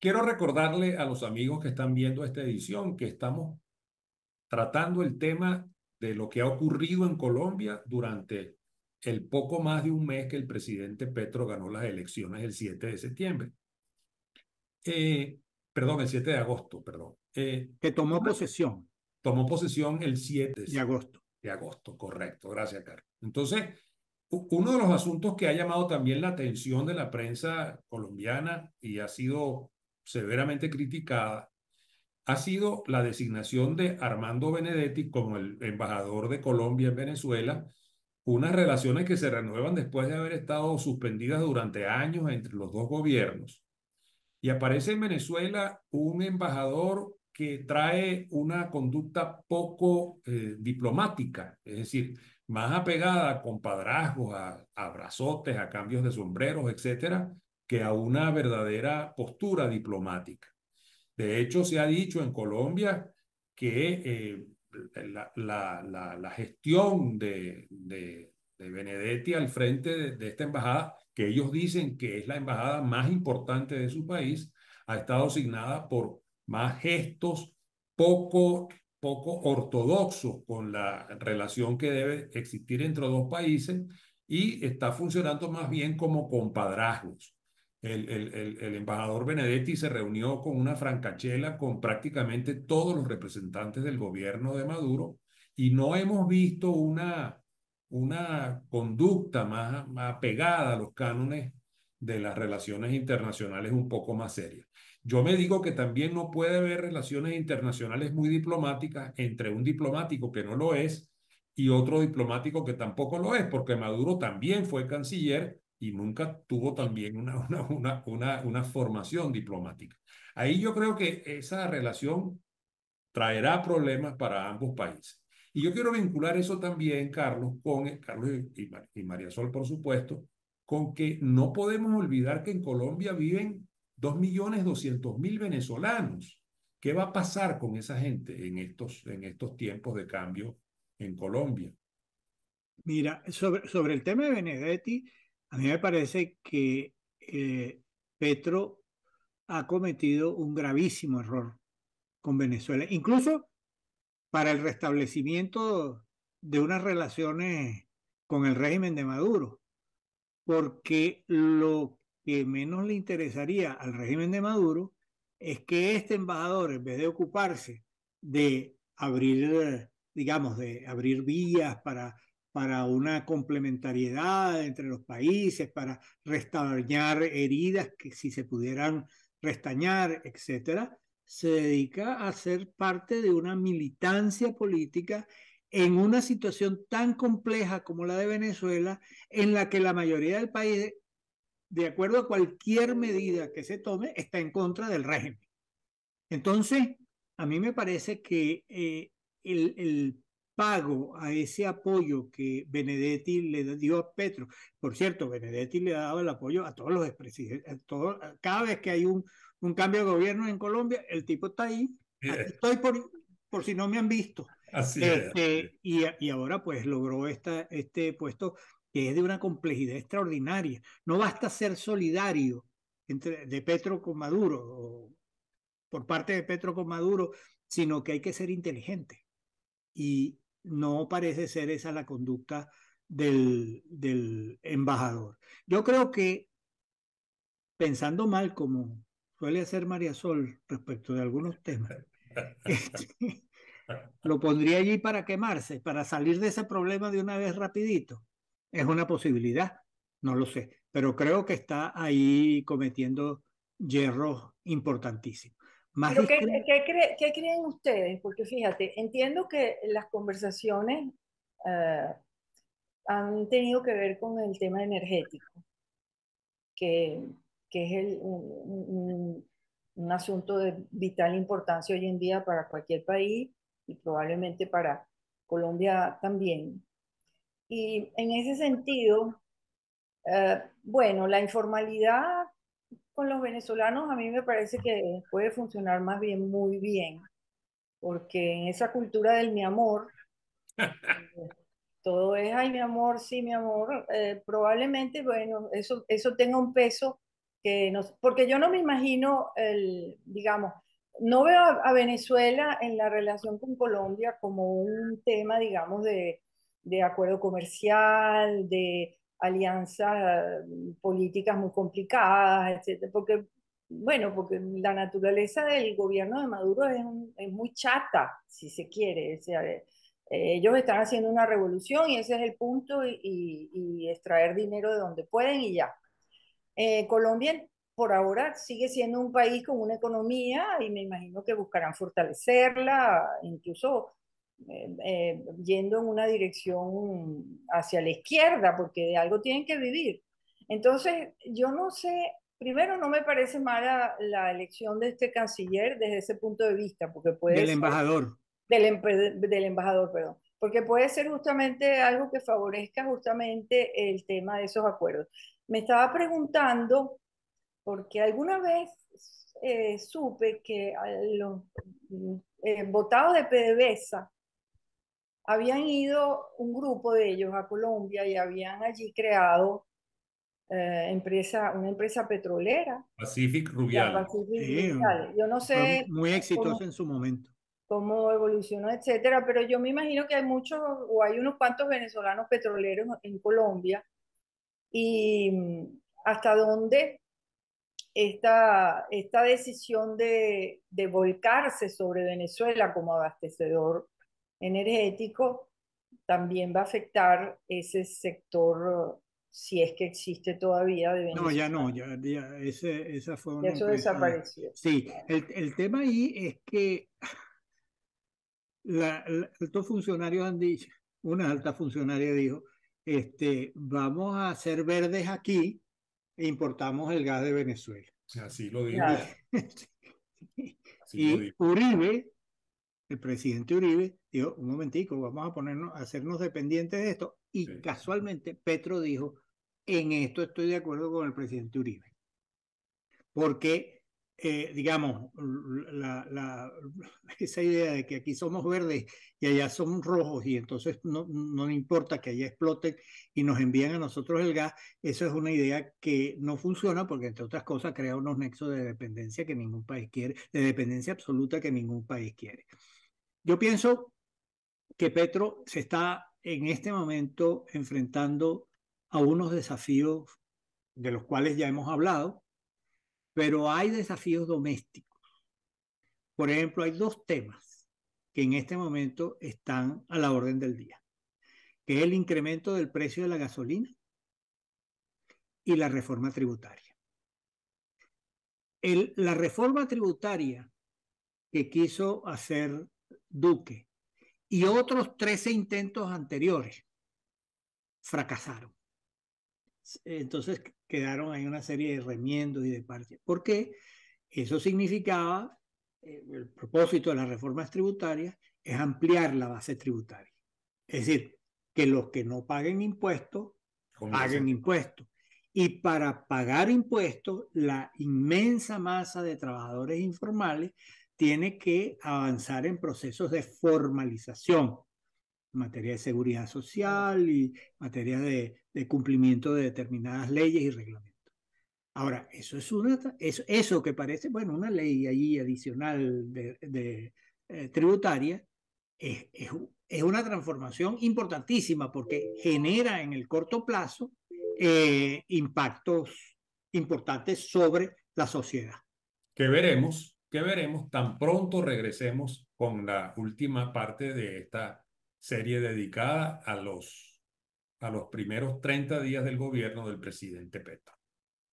Quiero recordarle a los amigos que están viendo esta edición que estamos tratando el tema de lo que ha ocurrido en Colombia durante el poco más de un mes que el presidente Petro ganó las elecciones el 7 de septiembre. Eh, perdón, el 7 de agosto, perdón. Eh, que tomó posesión. Tomó posesión el 7 de agosto. De agosto, correcto. Gracias, Carlos. Entonces, uno de los asuntos que ha llamado también la atención de la prensa colombiana y ha sido severamente criticada ha sido la designación de Armando Benedetti como el embajador de Colombia en Venezuela, unas relaciones que se renuevan después de haber estado suspendidas durante años entre los dos gobiernos. Y aparece en Venezuela un embajador que trae una conducta poco eh, diplomática, es decir, más apegada a compadrazgos, a, abrazotes a cambios de sombreros, etcétera, que a una verdadera postura diplomática. De hecho, se ha dicho en Colombia que eh, la, gestión de, Benedetti al frente de, esta embajada, que ellos dicen que es la embajada más importante de su país, ha estado asignada por más gestos poco, poco ortodoxos con la relación que debe existir entre dos países y está funcionando más bien como compadrazgos el, embajador Benedetti se reunió con una francachela con prácticamente todos los representantes del gobierno de Maduro y no hemos visto una, una conducta más, más apegada a los cánones de las relaciones internacionales un poco más seria. Yo me digo que también no puede haber relaciones internacionales muy diplomáticas entre un diplomático que no lo es y otro diplomático que tampoco lo es, porque Maduro también fue canciller y nunca tuvo también una, una, una, una, formación diplomática. Ahí yo creo que esa relación traerá problemas para ambos países. Y yo quiero vincular eso también, Carlos, con eh, Carlos y, María Sol, por supuesto, con que no podemos olvidar que en Colombia viven 2.200.000 venezolanos. ¿Qué va a pasar con esa gente en estos, en estos tiempos de cambio en Colombia? Mira, sobre, sobre el tema de Benedetti, a mí me parece que eh, Petro ha cometido un gravísimo error con Venezuela, incluso para el restablecimiento de unas relaciones con el régimen de Maduro, porque lo que menos le interesaría al régimen de Maduro es que este embajador, en vez de ocuparse de abrir, digamos, de abrir vías para para una complementariedad entre los países, para restañar heridas que si se pudieran restañar, etcétera, se dedica a ser parte de una militancia política en una situación tan compleja como la de Venezuela, en la que la mayoría del país, de acuerdo a cualquier medida que se tome, está en contra del régimen. Entonces, a mí me parece que eh, el pago a ese apoyo que Benedetti le dio a Petro. Por cierto, Benedetti le ha dado el apoyo a todos los expresidentes. cada vez que hay un, un, cambio de gobierno en Colombia, el tipo está ahí. estoy por, por si no me han visto. Así este, Y, ahora pues logró esta, este puesto que es de una complejidad extraordinaria. No basta ser solidario entre, de Petro con Maduro o por parte de Petro con Maduro, sino que hay que ser inteligente. Y no parece ser esa la conducta del, embajador. Yo creo que, pensando mal como suele hacer María Sol respecto de algunos temas, este, lo pondría allí para quemarse, para salir de ese problema de una vez rapidito. Es una posibilidad, no lo sé, pero creo que está ahí cometiendo hierros importantísimos. ¿qué, creen ustedes? Porque fíjate, entiendo que las conversaciones eh, han tenido que ver con el tema energético, que, que es un, asunto de vital importancia hoy en día para cualquier país y probablemente para Colombia también. Y en ese sentido, eh, bueno, la informalidad con los venezolanos a mí me parece que puede funcionar más bien muy bien, porque en esa cultura del mi amor, todo es, ay, mi amor, sí, mi amor, eh, probablemente, bueno, eso, eso tenga un peso que nos, porque yo no me imagino, el, digamos, no veo a, a Venezuela en la relación con Colombia como un tema, digamos, de, de acuerdo comercial, de alianzas eh, políticas muy complicadas, etcétera, porque, bueno, porque la naturaleza del gobierno de Maduro es, muy chata, si se quiere. Eh, ellos están haciendo una revolución y ese es el punto y, extraer dinero de donde pueden y ya. Eh, Colombia por ahora sigue siendo un país con una economía y me imagino que buscarán fortalecerla, incluso eh, eh, yendo en una dirección hacia la izquierda, porque algo tienen que vivir. Entonces, yo no sé, primero no me parece mala la elección de este canciller desde ese punto de vista, porque puede... Del embajador. Del, embajador, perdón porque puede ser justamente algo que favorezca justamente el tema de esos acuerdos. Me estaba preguntando, porque alguna vez eh, supe que los votados de PDVSA habían ido un grupo de ellos a Colombia y habían allí creado eh, empresa, una empresa petrolera. Pacific Rubial. Pacific Rubial. Yo no sé. Muy exitoso en su momento. Cómo evolucionó, etcétera, pero yo me imagino que hay muchos o hay unos cuantos venezolanos petroleros en Colombia y mm, hasta dónde esta, esta decisión de, de volcarse sobre Venezuela como abastecedor energético, también va a afectar ese sector, si es que existe todavía. De no, ya no, ya, esa fue una Eso desapareció. Sí, el, tema ahí es que la, funcionarios han dicho, una alta funcionaria dijo, este, vamos a hacer verdes aquí e importamos el gas de Venezuela. Así lo dijo. y Uribe el presidente Uribe dijo, un momentico, vamos a ponernos, a hacernos dependientes de esto. Y casualmente Petro dijo, en esto estoy de acuerdo con el presidente Uribe. Porque, eh, digamos, la, esa idea de que aquí somos verdes y allá son rojos y entonces no, no importa que allá exploten y nos envíen a nosotros el gas, eso es una idea que no funciona porque, entre otras cosas, crea unos nexos de dependencia que ningún país quiere, de dependencia absoluta que ningún país quiere. Yo pienso que Petro se está en este momento enfrentando a unos desafíos de los cuales ya hemos hablado, pero hay desafíos domésticos. Por ejemplo, hay dos temas que en este momento están a la orden del día, que es el incremento del precio de la gasolina y la reforma tributaria. la reforma tributaria que quiso hacer Duque y otros 13 intentos anteriores fracasaron. Entonces quedaron ahí una serie de remiendos y de parches. ¿Por qué? Eso significaba, eh, el propósito de las reformas tributarias es ampliar la base tributaria. Es decir, que los que no paguen impuestos, paguen impuestos. Y para pagar impuestos, la inmensa masa de trabajadores informales tiene que avanzar en procesos de formalización, en materia de seguridad social y materia de, cumplimiento de determinadas leyes y reglamentos. Ahora, eso es una, eso, eso que parece, bueno, una ley allí adicional de, eh, tributaria, es, una transformación importantísima porque genera en el corto plazo eh, impactos importantes sobre la sociedad. Que veremos, que veremos tan pronto regresemos con la última parte de esta serie dedicada a los, a los primeros 30 días del gobierno del presidente Petro.